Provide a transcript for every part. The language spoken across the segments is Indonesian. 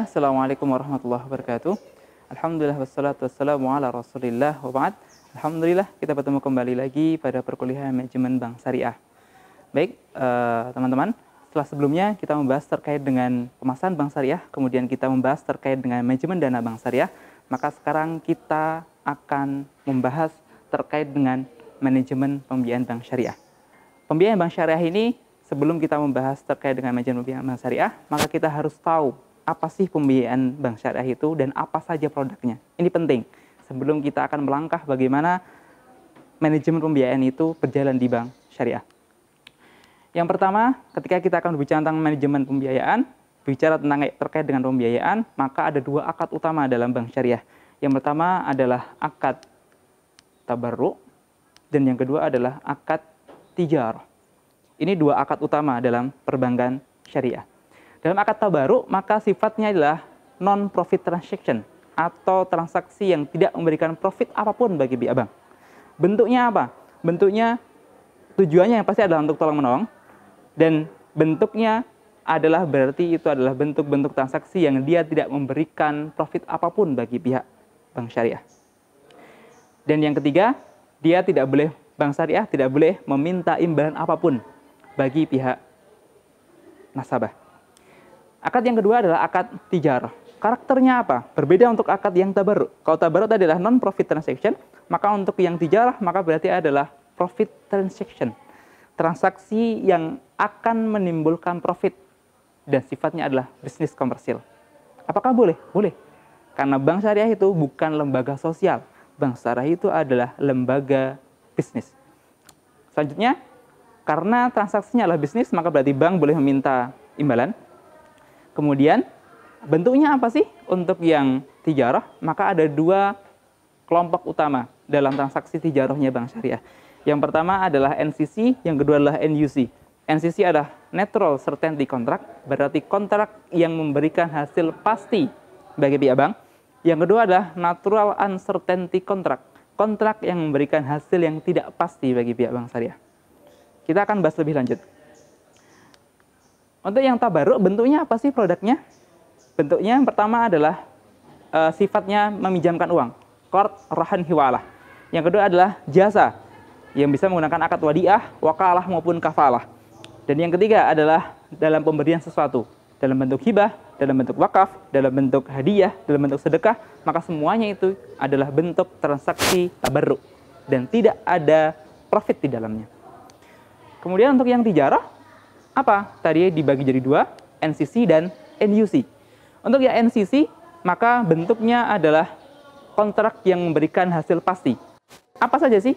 Alhamdulillah. Assalamualaikum warahmatullahi wabarakatuh Alhamdulillah wassalatu wassalamu ala rasulillah wa Alhamdulillah kita bertemu kembali lagi pada perkuliahan manajemen bank syariah Baik eh, teman-teman, uh, setelah sebelumnya kita membahas terkait dengan pemasaran bank syariah Kemudian kita membahas terkait dengan manajemen dana bank syariah Maka sekarang kita akan membahas terkait dengan manajemen pembiayaan bank syariah Pembiayaan bank syariah ini sebelum kita membahas terkait dengan manajemen pembiayaan bank syariah, maka kita harus tahu apa sih pembiayaan bank syariah itu dan apa saja produknya. Ini penting. Sebelum kita akan melangkah bagaimana manajemen pembiayaan itu berjalan di bank syariah. Yang pertama, ketika kita akan berbicara tentang manajemen pembiayaan, bicara tentang terkait dengan pembiayaan, maka ada dua akad utama dalam bank syariah. Yang pertama adalah akad tabarru dan yang kedua adalah akad tijar. Ini dua akad utama dalam perbankan syariah. Dalam akad tabaruk, maka sifatnya adalah non-profit transaction atau transaksi yang tidak memberikan profit apapun bagi pihak bank. Bentuknya apa? Bentuknya tujuannya yang pasti adalah untuk tolong menolong dan bentuknya adalah berarti itu adalah bentuk-bentuk transaksi yang dia tidak memberikan profit apapun bagi pihak bank syariah. Dan yang ketiga, dia tidak boleh bank syariah tidak boleh meminta imbalan apapun bagi pihak nasabah. Akad yang kedua adalah akad tijar. Karakternya apa? Berbeda untuk akad yang tabaruk. Kalau tabaruk adalah non-profit transaction, maka untuk yang tijar, maka berarti adalah profit transaction. Transaksi yang akan menimbulkan profit dan sifatnya adalah bisnis komersil. Apakah boleh? Boleh. Karena bank syariah itu bukan lembaga sosial. Bank syariah itu adalah lembaga bisnis. Selanjutnya, karena transaksinya adalah bisnis, maka berarti bank boleh meminta imbalan, Kemudian bentuknya apa sih? Untuk yang tijarah, maka ada dua kelompok utama dalam transaksi tijarahnya bank syariah. Yang pertama adalah NCC, yang kedua adalah NUC. NCC adalah Natural Certainty Contract, berarti kontrak yang memberikan hasil pasti bagi pihak bank. Yang kedua adalah Natural Uncertainty Contract, kontrak yang memberikan hasil yang tidak pasti bagi pihak bank syariah. Kita akan bahas lebih lanjut. Untuk yang tabaruk bentuknya apa sih produknya? Bentuknya yang pertama adalah uh, sifatnya meminjamkan uang, kort rahan hiwalah. Yang kedua adalah jasa yang bisa menggunakan akad wadiah, wakalah maupun kafalah. Dan yang ketiga adalah dalam pemberian sesuatu, dalam bentuk hibah, dalam bentuk wakaf, dalam bentuk hadiah, dalam bentuk sedekah, maka semuanya itu adalah bentuk transaksi tabarruk dan tidak ada profit di dalamnya. Kemudian untuk yang tijarah, apa? Tadi dibagi jadi dua, NCC dan NUC. Untuk yang NCC, maka bentuknya adalah kontrak yang memberikan hasil pasti. Apa saja sih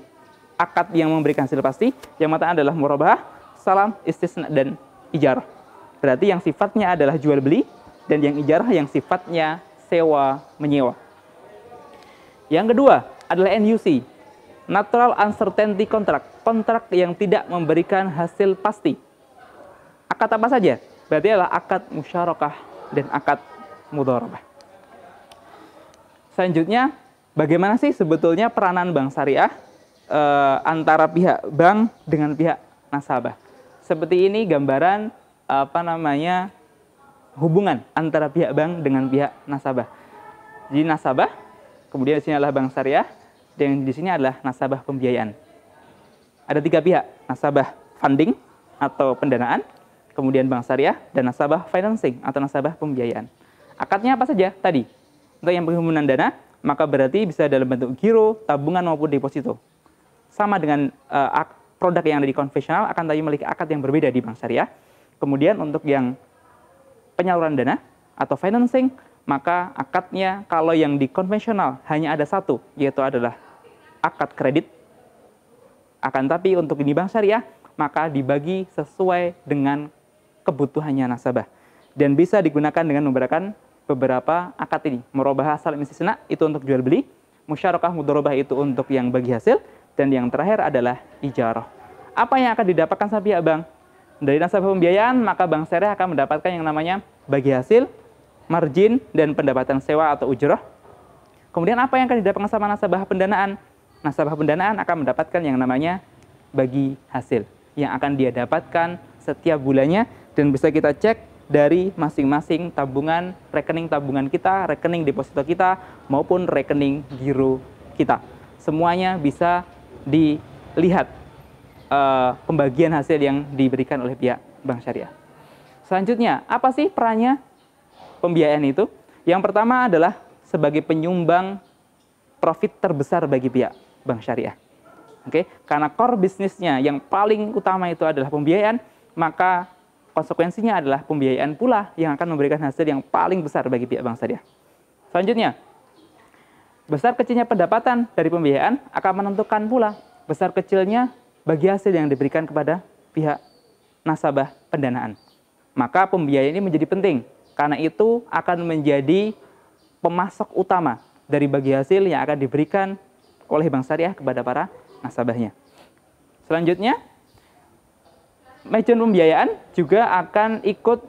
akad yang memberikan hasil pasti? Yang mata adalah murabah, salam, istisna, dan ijar Berarti yang sifatnya adalah jual beli, dan yang ijarah yang sifatnya sewa menyewa. Yang kedua adalah NUC, Natural Uncertainty Contract, kontrak yang tidak memberikan hasil pasti akad apa saja? Berarti adalah akad musyarakah dan akad mudharabah. Selanjutnya, bagaimana sih sebetulnya peranan bank syariah e, antara pihak bank dengan pihak nasabah? Seperti ini gambaran apa namanya hubungan antara pihak bank dengan pihak nasabah. Jadi nasabah, kemudian di sini adalah bank syariah, dan di sini adalah nasabah pembiayaan. Ada tiga pihak, nasabah funding atau pendanaan, kemudian bank syariah, dan nasabah financing atau nasabah pembiayaan. Akadnya apa saja tadi? Untuk yang penghimpunan dana, maka berarti bisa dalam bentuk giro, tabungan maupun deposito. Sama dengan uh, produk yang ada di konvensional akan tadi memiliki akad yang berbeda di bank syariah. Kemudian untuk yang penyaluran dana atau financing, maka akadnya kalau yang di konvensional hanya ada satu, yaitu adalah akad kredit. Akan tapi untuk di bank syariah, maka dibagi sesuai dengan kebutuhannya nasabah dan bisa digunakan dengan memberikan beberapa akad ini. Merubah asal istisna itu untuk jual beli, musyarakah mudorobah itu untuk yang bagi hasil, dan yang terakhir adalah ijarah. Apa yang akan didapatkan sapi abang ya, Dari nasabah pembiayaan, maka bank syariah akan mendapatkan yang namanya bagi hasil, margin, dan pendapatan sewa atau ujroh. Kemudian apa yang akan didapatkan sama nasabah pendanaan? Nasabah pendanaan akan mendapatkan yang namanya bagi hasil yang akan dia dapatkan setiap bulannya dan bisa kita cek dari masing-masing tabungan rekening tabungan kita, rekening deposito kita maupun rekening giro kita. Semuanya bisa dilihat uh, pembagian hasil yang diberikan oleh pihak bank syariah. Selanjutnya, apa sih perannya pembiayaan itu? Yang pertama adalah sebagai penyumbang profit terbesar bagi pihak bank syariah. Oke, okay? karena core bisnisnya yang paling utama itu adalah pembiayaan, maka konsekuensinya adalah pembiayaan pula yang akan memberikan hasil yang paling besar bagi pihak bangsa syariah. Selanjutnya, besar kecilnya pendapatan dari pembiayaan akan menentukan pula besar kecilnya bagi hasil yang diberikan kepada pihak nasabah pendanaan. Maka pembiayaan ini menjadi penting karena itu akan menjadi pemasok utama dari bagi hasil yang akan diberikan oleh bank syariah kepada para nasabahnya. Selanjutnya, Manajemen Pembiayaan juga akan ikut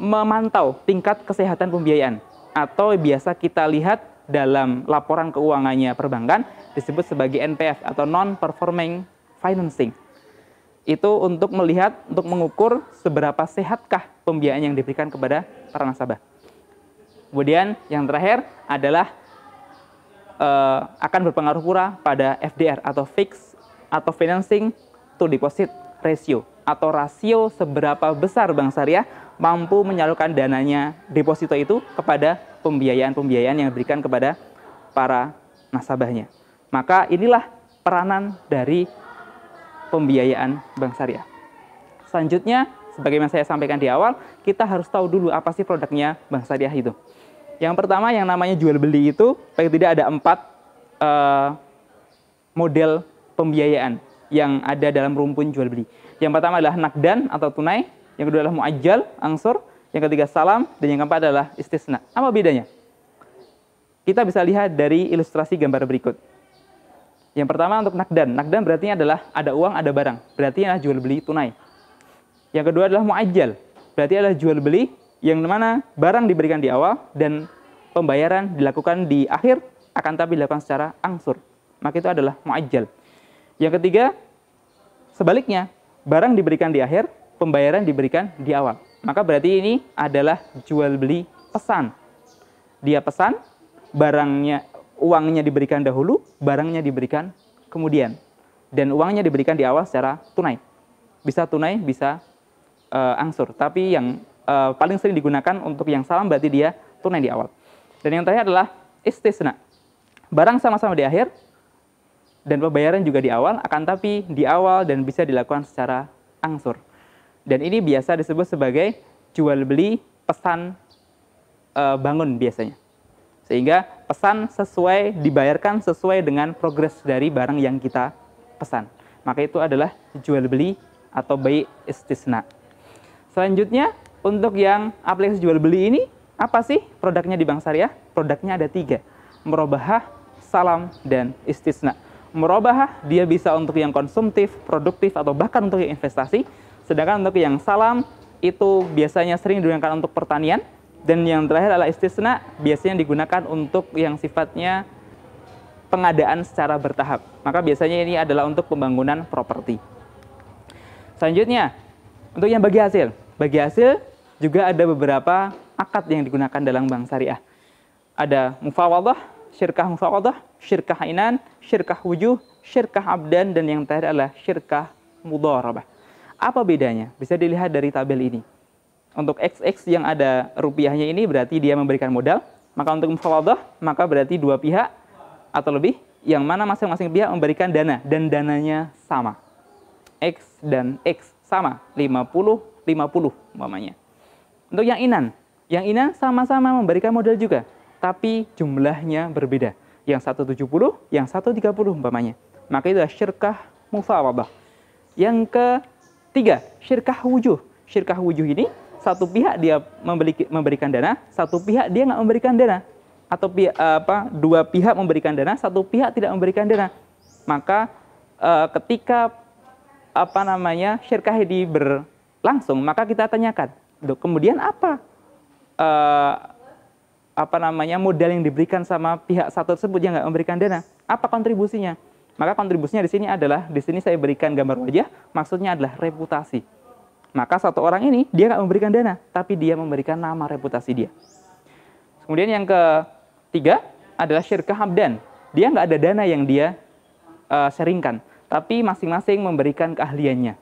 memantau tingkat kesehatan pembiayaan atau biasa kita lihat dalam laporan keuangannya perbankan disebut sebagai NPF atau non performing financing. Itu untuk melihat untuk mengukur seberapa sehatkah pembiayaan yang diberikan kepada para nasabah. Kemudian yang terakhir adalah uh, akan berpengaruh pula pada FDR atau fix atau financing to deposit ratio atau rasio seberapa besar Bank Syariah mampu menyalurkan dananya deposito itu kepada pembiayaan-pembiayaan yang diberikan kepada para nasabahnya. Maka inilah peranan dari pembiayaan Bank Syariah. Selanjutnya, sebagaimana saya sampaikan di awal, kita harus tahu dulu apa sih produknya Bank Syariah itu. Yang pertama yang namanya jual beli itu paling tidak ada empat uh, model pembiayaan yang ada dalam rumpun jual beli. Yang pertama adalah nakdan atau tunai, yang kedua adalah muajjal, angsur, yang ketiga salam, dan yang keempat adalah istisna. Apa bedanya? Kita bisa lihat dari ilustrasi gambar berikut. Yang pertama untuk nakdan. Nakdan berarti adalah ada uang, ada barang. Berarti adalah jual beli tunai. Yang kedua adalah muajjal. Berarti adalah jual beli yang mana barang diberikan di awal dan pembayaran dilakukan di akhir akan tapi dilakukan secara angsur. Maka itu adalah muajjal. Yang ketiga, sebaliknya, barang diberikan di akhir, pembayaran diberikan di awal. Maka berarti ini adalah jual beli pesan. Dia pesan, barangnya uangnya diberikan dahulu, barangnya diberikan kemudian. Dan uangnya diberikan di awal secara tunai. Bisa tunai, bisa uh, angsur. Tapi yang uh, paling sering digunakan untuk yang salam berarti dia tunai di awal. Dan yang terakhir adalah istisna. Barang sama-sama di akhir, dan pembayaran juga di awal, akan tapi di awal dan bisa dilakukan secara angsur. Dan ini biasa disebut sebagai jual beli pesan e, bangun biasanya. Sehingga pesan sesuai dibayarkan sesuai dengan progres dari barang yang kita pesan. Maka itu adalah jual beli atau bayi istisna. Selanjutnya untuk yang aplikasi jual beli ini apa sih produknya di Bank Syariah? Produknya ada tiga, merobahah, salam, dan istisna merobah dia bisa untuk yang konsumtif, produktif, atau bahkan untuk yang investasi. Sedangkan untuk yang salam itu biasanya sering digunakan untuk pertanian. Dan yang terakhir adalah istisna biasanya digunakan untuk yang sifatnya pengadaan secara bertahap. Maka biasanya ini adalah untuk pembangunan properti. Selanjutnya, untuk yang bagi hasil. Bagi hasil juga ada beberapa akad yang digunakan dalam bank syariah. Ada mufawadah, syirkah mufawadah, syirkah inan, syirkah wujuh, syirkah abdan, dan yang terakhir adalah syirkah mudharabah. Apa bedanya? Bisa dilihat dari tabel ini. Untuk XX yang ada rupiahnya ini berarti dia memberikan modal, maka untuk mufawadah, maka berarti dua pihak atau lebih, yang mana masing-masing pihak memberikan dana, dan dananya sama. X dan X sama, 50, 50 umpamanya. Untuk yang inan, yang inan sama-sama memberikan modal juga, tapi jumlahnya berbeda. Yang satu tujuh puluh, yang satu tiga puluh, umpamanya. Maka itu adalah syirkah mufawadah. Yang ketiga, syirkah wujuh. Syirkah wujuh ini satu pihak dia memiliki, memberikan dana, satu pihak dia nggak memberikan dana, atau pihak, eh, apa dua pihak memberikan dana, satu pihak tidak memberikan dana. Maka eh, ketika apa namanya syirkah ini berlangsung, maka kita tanyakan, kemudian apa Uh, apa namanya modal yang diberikan sama pihak satu tersebut yang nggak memberikan dana, apa kontribusinya? Maka kontribusinya di sini adalah di sini saya berikan gambar wajah, maksudnya adalah reputasi. Maka satu orang ini dia nggak memberikan dana, tapi dia memberikan nama reputasi dia. Kemudian yang ketiga adalah syirkah hamdan Dia nggak ada dana yang dia uh, sharingkan, tapi masing-masing memberikan keahliannya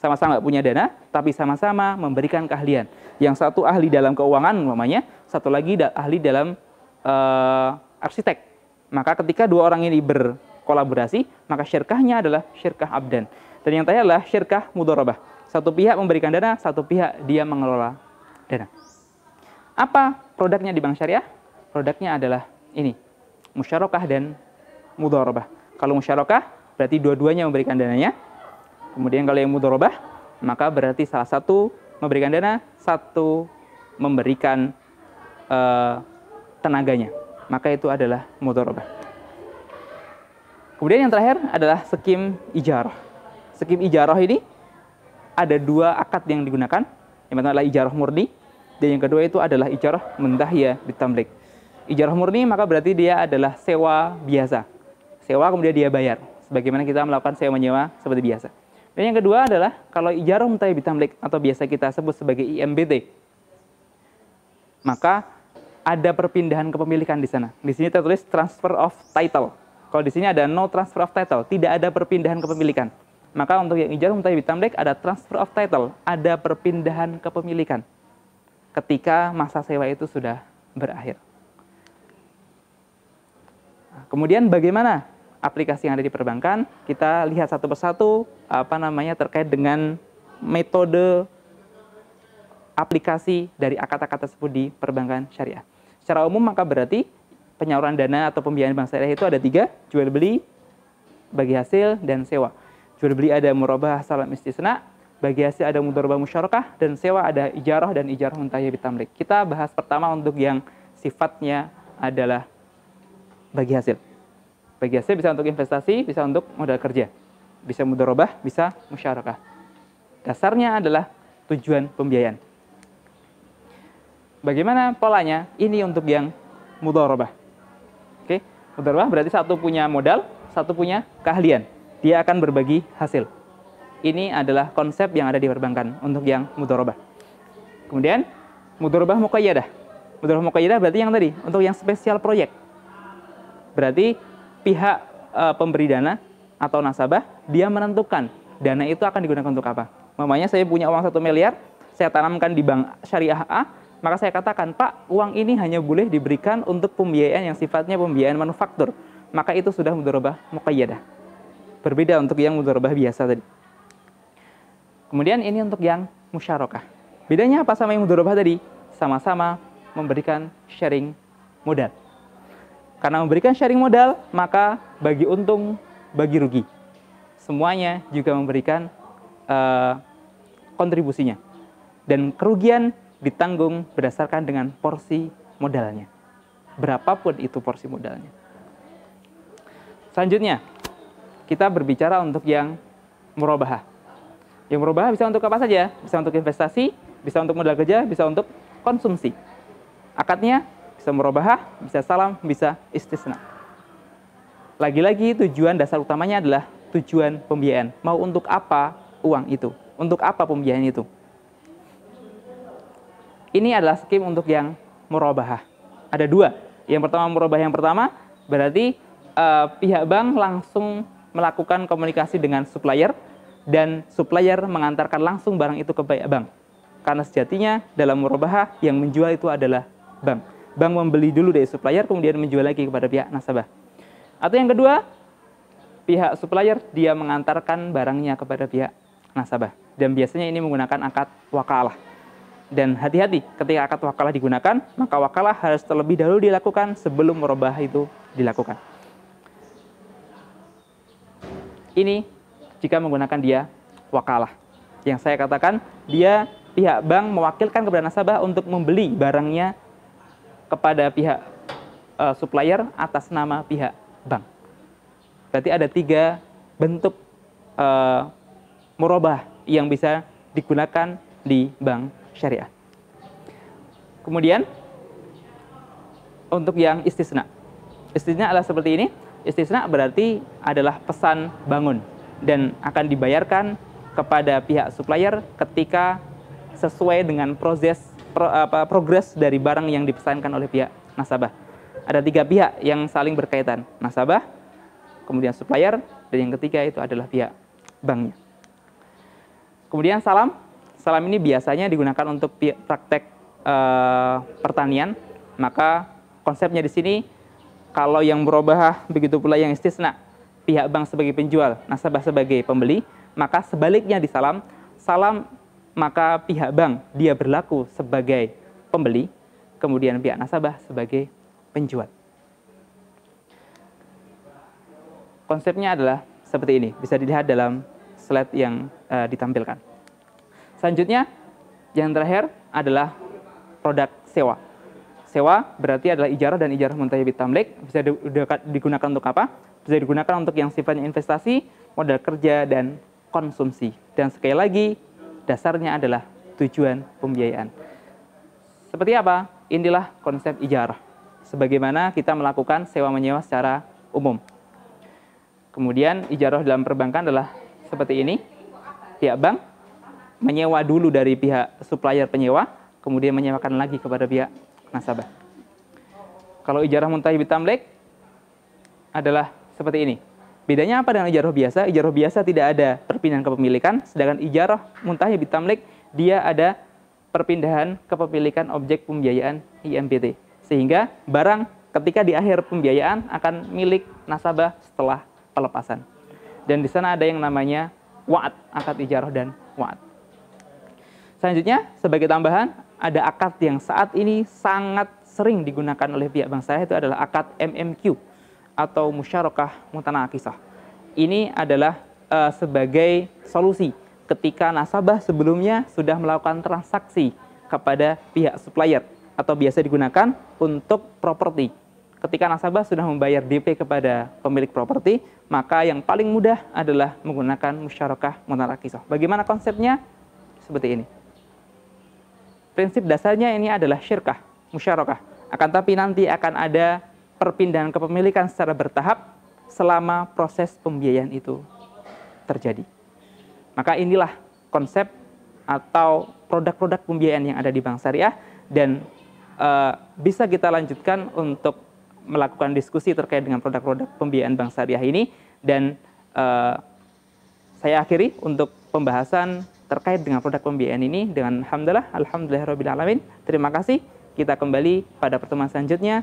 sama-sama nggak punya dana, tapi sama-sama memberikan keahlian. Yang satu ahli dalam keuangan, namanya, satu lagi ahli dalam uh, arsitek. Maka ketika dua orang ini berkolaborasi, maka syirkahnya adalah syirkah abdan. Dan yang tanya adalah syirkah mudorobah. Satu pihak memberikan dana, satu pihak dia mengelola dana. Apa produknya di bank syariah? Produknya adalah ini, musyarakah dan mudorobah. Kalau musyarakah, berarti dua-duanya memberikan dananya. Kemudian kalau yang mudorobah, maka berarti salah satu memberikan dana, satu memberikan uh, tenaganya. Maka itu adalah mudorobah. Kemudian yang terakhir adalah skim ijaroh. Skim ijaroh ini ada dua akad yang digunakan. Yang pertama adalah ijaroh murni, dan yang kedua itu adalah ijaroh mendahya ditamlik. Ijaroh murni maka berarti dia adalah sewa biasa. Sewa kemudian dia bayar. Sebagaimana kita melakukan sewa menyewa seperti biasa. Dan yang kedua adalah kalau jarum mutayyib tamlik atau biasa kita sebut sebagai IMBT. Maka ada perpindahan kepemilikan di sana. Di sini tertulis transfer of title. Kalau di sini ada no transfer of title, tidak ada perpindahan kepemilikan. Maka untuk yang jarum mutayyib tamlik ada transfer of title, ada perpindahan kepemilikan ketika masa sewa itu sudah berakhir. Kemudian bagaimana aplikasi yang ada di perbankan, kita lihat satu persatu apa namanya terkait dengan metode aplikasi dari akad-akad tersebut di perbankan syariah. Secara umum maka berarti penyaluran dana atau pembiayaan bank syariah itu ada tiga, jual beli, bagi hasil, dan sewa. Jual beli ada murabah salam istisna, bagi hasil ada mudorba musyarakah, dan sewa ada ijarah dan ijarah untahya bitamlik. Kita bahas pertama untuk yang sifatnya adalah bagi hasil. Bagi saya bisa untuk investasi, bisa untuk modal kerja. Bisa mudorobah, bisa musyarakah. Dasarnya adalah tujuan pembiayaan. Bagaimana polanya? Ini untuk yang mudorobah. Oke, mudorobah berarti satu punya modal, satu punya keahlian. Dia akan berbagi hasil. Ini adalah konsep yang ada di perbankan untuk yang mudorobah. Kemudian mudorobah mukayyadah. Mudorobah mukayyadah berarti yang tadi untuk yang spesial proyek. Berarti pihak e, pemberi dana atau nasabah dia menentukan dana itu akan digunakan untuk apa. Mamanya saya punya uang satu miliar, saya tanamkan di bank syariah A, maka saya katakan, Pak, uang ini hanya boleh diberikan untuk pembiayaan yang sifatnya pembiayaan manufaktur. Maka itu sudah mudorobah muqayyadah. Berbeda untuk yang mudorobah biasa tadi. Kemudian ini untuk yang musyarakah. Bedanya apa sama yang mudorobah tadi? Sama-sama memberikan sharing modal. Karena memberikan sharing modal, maka bagi untung, bagi rugi. Semuanya juga memberikan uh, kontribusinya. Dan kerugian ditanggung berdasarkan dengan porsi modalnya. Berapapun itu porsi modalnya. Selanjutnya, kita berbicara untuk yang murabahah. Yang murabahah bisa untuk apa saja? Bisa untuk investasi, bisa untuk modal kerja, bisa untuk konsumsi. Akadnya bisa merobahah, bisa salam, bisa istisna. Lagi-lagi tujuan dasar utamanya adalah tujuan pembiayaan. Mau untuk apa uang itu? Untuk apa pembiayaan itu? Ini adalah skim untuk yang merobahah. Ada dua. Yang pertama merobah yang pertama berarti uh, pihak bank langsung melakukan komunikasi dengan supplier dan supplier mengantarkan langsung barang itu ke pihak bank. Karena sejatinya dalam merobahah yang menjual itu adalah bank bank membeli dulu dari supplier kemudian menjual lagi kepada pihak nasabah. Atau yang kedua, pihak supplier dia mengantarkan barangnya kepada pihak nasabah. Dan biasanya ini menggunakan akad wakalah. Dan hati-hati ketika akad wakalah digunakan, maka wakalah harus terlebih dahulu dilakukan sebelum merubah itu dilakukan. Ini jika menggunakan dia wakalah. Yang saya katakan, dia pihak bank mewakilkan kepada nasabah untuk membeli barangnya kepada pihak uh, supplier atas nama pihak bank. Berarti ada tiga bentuk uh, murabah yang bisa digunakan di bank syariah. Kemudian untuk yang istisna. Istisna adalah seperti ini. Istisna berarti adalah pesan bangun dan akan dibayarkan kepada pihak supplier ketika sesuai dengan proses pro, apa, progres dari barang yang dipesankan oleh pihak nasabah. Ada tiga pihak yang saling berkaitan, nasabah, kemudian supplier, dan yang ketiga itu adalah pihak banknya. Kemudian salam, salam ini biasanya digunakan untuk praktek e, pertanian, maka konsepnya di sini kalau yang berubah begitu pula yang istisna, pihak bank sebagai penjual, nasabah sebagai pembeli, maka sebaliknya di salam, salam maka pihak bank dia berlaku sebagai pembeli, kemudian pihak nasabah sebagai penjual. Konsepnya adalah seperti ini, bisa dilihat dalam slide yang uh, ditampilkan. Selanjutnya, yang terakhir adalah produk sewa. Sewa berarti adalah ijarah dan ijarah muntahabit tamlik. Bisa digunakan untuk apa? Bisa digunakan untuk yang sifatnya investasi, modal kerja, dan konsumsi. Dan sekali lagi, dasarnya adalah tujuan pembiayaan. Seperti apa? Inilah konsep ijarah. Sebagaimana kita melakukan sewa menyewa secara umum. Kemudian ijarah dalam perbankan adalah seperti ini. Pihak bank menyewa dulu dari pihak supplier penyewa, kemudian menyewakan lagi kepada pihak nasabah. Kalau ijarah muntahib bitamlek adalah seperti ini. Bedanya apa dengan ijarah biasa? Ijarah biasa tidak ada perpindahan kepemilikan, sedangkan ijarah muntahnya bitamlik dia ada perpindahan kepemilikan objek pembiayaan IMPT. Sehingga barang ketika di akhir pembiayaan akan milik nasabah setelah pelepasan. Dan di sana ada yang namanya waat, akad ijarah dan waat. Selanjutnya, sebagai tambahan, ada akad yang saat ini sangat sering digunakan oleh pihak bank saya itu adalah akad MMQ atau musyarakah mutanakisah. Ini adalah uh, sebagai solusi ketika nasabah sebelumnya sudah melakukan transaksi kepada pihak supplier atau biasa digunakan untuk properti. Ketika nasabah sudah membayar DP kepada pemilik properti, maka yang paling mudah adalah menggunakan musyarakah mutanakisah. Bagaimana konsepnya? Seperti ini. Prinsip dasarnya ini adalah syirkah, musyarakah. Akan tapi nanti akan ada perpindahan kepemilikan secara bertahap selama proses pembiayaan itu terjadi. Maka inilah konsep atau produk-produk pembiayaan yang ada di Bank Syariah dan uh, bisa kita lanjutkan untuk melakukan diskusi terkait dengan produk-produk pembiayaan Bank Syariah ini dan uh, saya akhiri untuk pembahasan terkait dengan produk pembiayaan ini dengan alhamdulillah alhamdulillahirabbil alamin. Terima kasih. Kita kembali pada pertemuan selanjutnya.